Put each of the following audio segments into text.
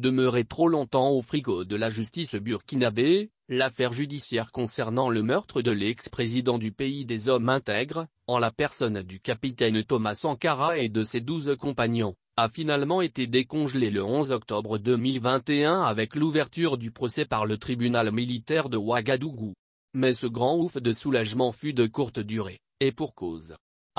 Demeuré trop longtemps au frigo de la justice burkinabé, l'affaire judiciaire concernant le meurtre de l'ex-président du pays des hommes intègres, en la personne du capitaine Thomas Sankara et de ses douze compagnons, a finalement été décongelée le 11 octobre 2021 avec l'ouverture du procès par le tribunal militaire de Ouagadougou. Mais ce grand ouf de soulagement fut de courte durée, et pour cause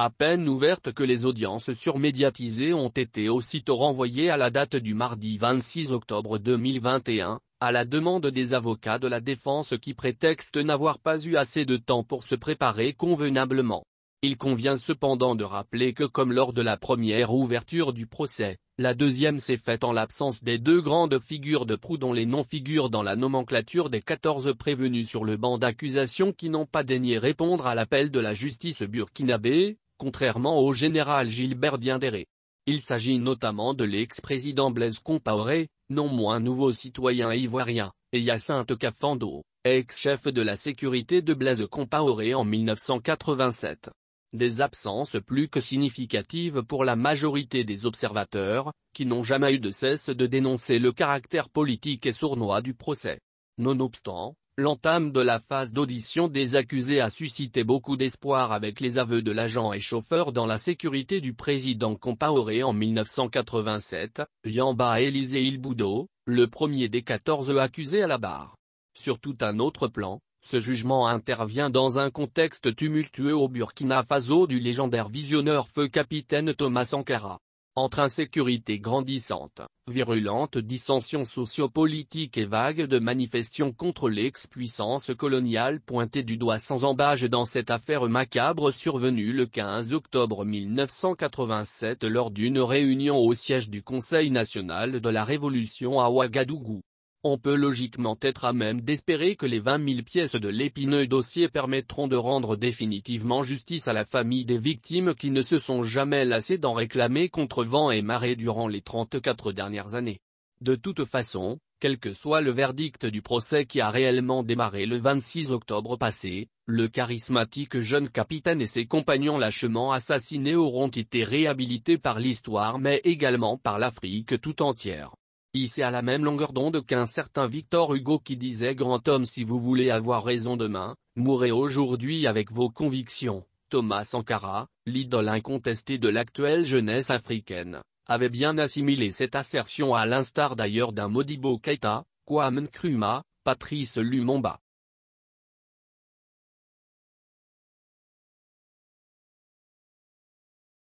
à peine ouverte que les audiences surmédiatisées ont été aussitôt renvoyées à la date du mardi 26 octobre 2021, à la demande des avocats de la défense qui prétextent n'avoir pas eu assez de temps pour se préparer convenablement. Il convient cependant de rappeler que comme lors de la première ouverture du procès, la deuxième s'est faite en l'absence des deux grandes figures de proue dont les noms figurent dans la nomenclature des 14 prévenus sur le banc d'accusation qui n'ont pas daigné répondre à l'appel de la justice burkinabé, contrairement au général Gilbert Diendéré. Il s'agit notamment de l'ex-président Blaise Compaoré, non moins nouveau citoyen ivoirien, et Hyacinthe Cafando, ex-chef de la sécurité de Blaise Compaoré en 1987. Des absences plus que significatives pour la majorité des observateurs, qui n'ont jamais eu de cesse de dénoncer le caractère politique et sournois du procès. Nonobstant, L'entame de la phase d'audition des accusés a suscité beaucoup d'espoir avec les aveux de l'agent et chauffeur dans la sécurité du président Compaoré en 1987, Yamba Élisée Ilboudo, le premier des 14 accusés à la barre. Sur tout un autre plan, ce jugement intervient dans un contexte tumultueux au Burkina Faso du légendaire visionneur feu capitaine Thomas Sankara. Entre insécurité grandissante, virulente dissension sociopolitique et vague de manifestations contre l'ex-puissance coloniale pointée du doigt sans embâge dans cette affaire macabre survenue le 15 octobre 1987 lors d'une réunion au siège du Conseil national de la Révolution à Ouagadougou. On peut logiquement être à même d'espérer que les 20 000 pièces de l'épineux dossier permettront de rendre définitivement justice à la famille des victimes qui ne se sont jamais lassées d'en réclamer contre vent et marée durant les 34 dernières années. De toute façon, quel que soit le verdict du procès qui a réellement démarré le 26 octobre passé, le charismatique jeune capitaine et ses compagnons lâchement assassinés auront été réhabilités par l'histoire mais également par l'Afrique tout entière. Ici à la même longueur d'onde qu'un certain Victor Hugo qui disait grand homme si vous voulez avoir raison demain, mourrez aujourd'hui avec vos convictions. Thomas Sankara, l'idole incontestée de l'actuelle jeunesse africaine, avait bien assimilé cette assertion à l'instar d'ailleurs d'un Modibo Keita, Kwame Nkrumah, Patrice Lumumba.